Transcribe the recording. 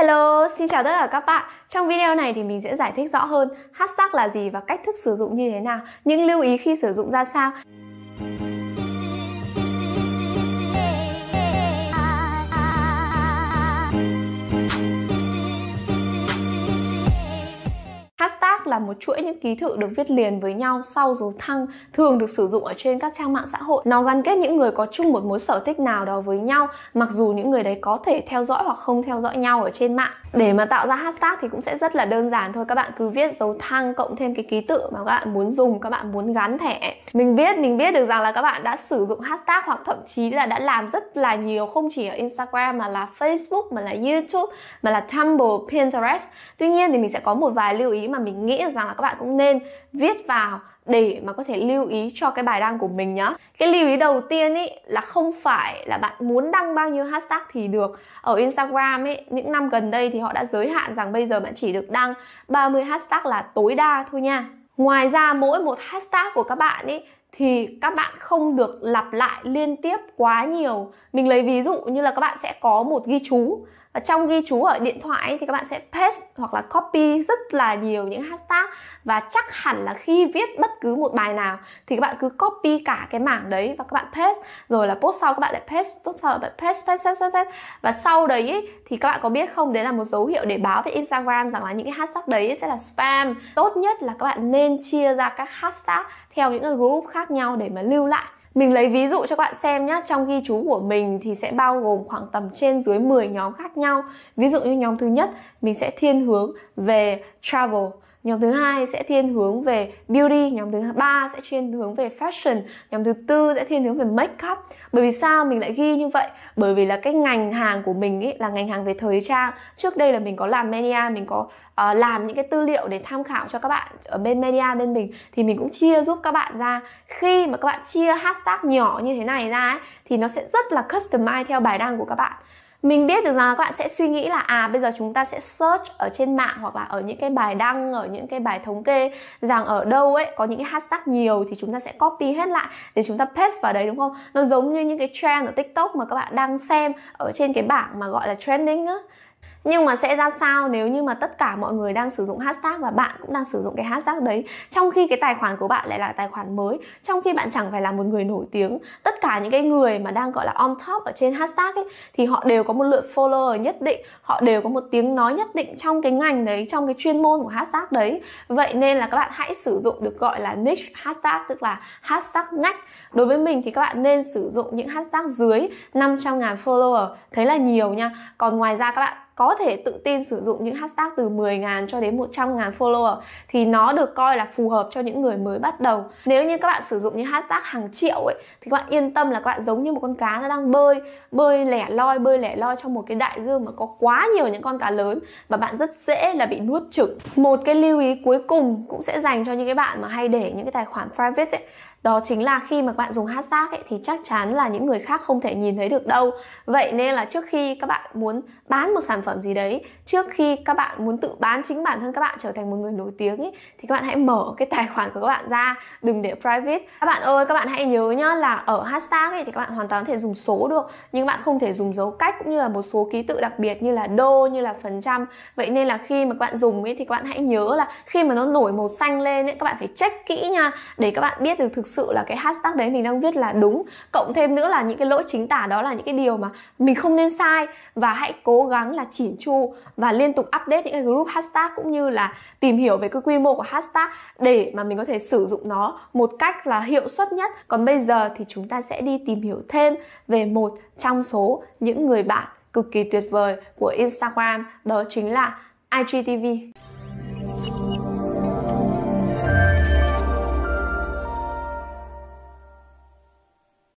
Hello, xin chào tất cả các bạn. Trong video này thì mình sẽ giải thích rõ hơn hashtag là gì và cách thức sử dụng như thế nào, những lưu ý khi sử dụng ra sao. là một chuỗi những ký tự được viết liền với nhau sau dấu thăng thường được sử dụng ở trên các trang mạng xã hội. Nó gắn kết những người có chung một mối sở thích nào đó với nhau, mặc dù những người đấy có thể theo dõi hoặc không theo dõi nhau ở trên mạng để mà tạo ra hashtag thì cũng sẽ rất là đơn giản thôi các bạn cứ viết dấu thăng cộng thêm cái ký tự mà các bạn muốn dùng các bạn muốn gắn thẻ mình biết mình biết được rằng là các bạn đã sử dụng hashtag hoặc thậm chí là đã làm rất là nhiều không chỉ ở instagram mà là facebook mà là youtube mà là tumblr pinterest tuy nhiên thì mình sẽ có một vài lưu ý mà mình nghĩ rằng là các bạn cũng nên viết vào để mà có thể lưu ý cho cái bài đăng của mình nhá. Cái lưu ý đầu tiên ý là không phải là bạn muốn đăng bao nhiêu hashtag thì được. Ở Instagram ấy, những năm gần đây thì họ đã giới hạn rằng bây giờ bạn chỉ được đăng 30 hashtag là tối đa thôi nha. Ngoài ra mỗi một hashtag của các bạn ý thì các bạn không được lặp lại liên tiếp quá nhiều. Mình lấy ví dụ như là các bạn sẽ có một ghi chú ở trong ghi chú ở điện thoại thì các bạn sẽ paste hoặc là copy rất là nhiều những hashtag và chắc hẳn là khi viết bất cứ một bài nào thì các bạn cứ copy cả cái mảng đấy và các bạn paste rồi là post sau các bạn lại paste post sau các bạn paste paste paste, paste, và sau đấy ý, thì các bạn có biết không đấy là một dấu hiệu để báo với Instagram rằng là những cái hashtag đấy sẽ là spam tốt nhất là các bạn nên chia ra các hashtag theo những cái group khác nhau để mà lưu lại mình lấy ví dụ cho các bạn xem nhé, trong ghi chú của mình thì sẽ bao gồm khoảng tầm trên dưới 10 nhóm khác nhau. Ví dụ như nhóm thứ nhất, mình sẽ thiên hướng về travel nhóm thứ hai sẽ thiên hướng về beauty nhóm thứ ba sẽ thiên hướng về fashion nhóm thứ tư sẽ thiên hướng về make up bởi vì sao mình lại ghi như vậy bởi vì là cái ngành hàng của mình ý, là ngành hàng về thời trang trước đây là mình có làm media mình có uh, làm những cái tư liệu để tham khảo cho các bạn ở bên media bên mình thì mình cũng chia giúp các bạn ra khi mà các bạn chia hashtag nhỏ như thế này ra ấy, thì nó sẽ rất là customize theo bài đăng của các bạn mình biết được rằng là các bạn sẽ suy nghĩ là à bây giờ chúng ta sẽ search ở trên mạng hoặc là ở những cái bài đăng ở những cái bài thống kê rằng ở đâu ấy có những cái hashtag nhiều thì chúng ta sẽ copy hết lại để chúng ta paste vào đấy đúng không nó giống như những cái trend ở tiktok mà các bạn đang xem ở trên cái bảng mà gọi là trending á nhưng mà sẽ ra sao nếu như mà tất cả mọi người đang sử dụng hashtag và bạn cũng đang sử dụng cái hashtag đấy trong khi cái tài khoản của bạn lại là tài khoản mới trong khi bạn chẳng phải là một người nổi tiếng tất cả những cái người mà đang gọi là on top ở trên hashtag ấy thì họ đều có một lượng follower nhất định họ đều có một tiếng nói nhất định trong cái ngành đấy trong cái chuyên môn của hashtag đấy vậy nên là các bạn hãy sử dụng được gọi là niche hashtag tức là hashtag ngách đối với mình thì các bạn nên sử dụng những hashtag dưới 500 ngàn follower thế là nhiều nha còn ngoài ra các bạn có thể tự tin sử dụng những hashtag từ 10.000 cho đến 100.000 follower thì nó được coi là phù hợp cho những người mới bắt đầu. Nếu như các bạn sử dụng những hashtag hàng triệu ấy thì các bạn yên tâm là các bạn giống như một con cá nó đang bơi, bơi lẻ loi, bơi lẻ loi trong một cái đại dương mà có quá nhiều những con cá lớn và bạn rất dễ là bị nuốt chửng. Một cái lưu ý cuối cùng cũng sẽ dành cho những cái bạn mà hay để những cái tài khoản private ấy đó chính là khi mà các bạn dùng hashtag ấy, thì chắc chắn là những người khác không thể nhìn thấy được đâu vậy nên là trước khi các bạn muốn bán một sản phẩm gì đấy trước khi các bạn muốn tự bán chính bản thân các bạn trở thành một người nổi tiếng ấy, thì các bạn hãy mở cái tài khoản của các bạn ra đừng để private các bạn ơi các bạn hãy nhớ nhá là ở hashtag ấy, thì các bạn hoàn toàn có thể dùng số được nhưng các bạn không thể dùng dấu cách cũng như là một số ký tự đặc biệt như là đô như là phần trăm vậy nên là khi mà các bạn dùng ấy, thì các bạn hãy nhớ là khi mà nó nổi màu xanh lên ấy, các bạn phải check kỹ nha để các bạn biết được thực sự là cái hashtag đấy mình đang viết là đúng cộng thêm nữa là những cái lỗi chính tả đó là những cái điều mà mình không nên sai và hãy cố gắng là chỉn chu và liên tục update những cái group hashtag cũng như là tìm hiểu về cái quy mô của hashtag để mà mình có thể sử dụng nó một cách là hiệu suất nhất còn bây giờ thì chúng ta sẽ đi tìm hiểu thêm về một trong số những người bạn cực kỳ tuyệt vời của Instagram đó chính là IGTV.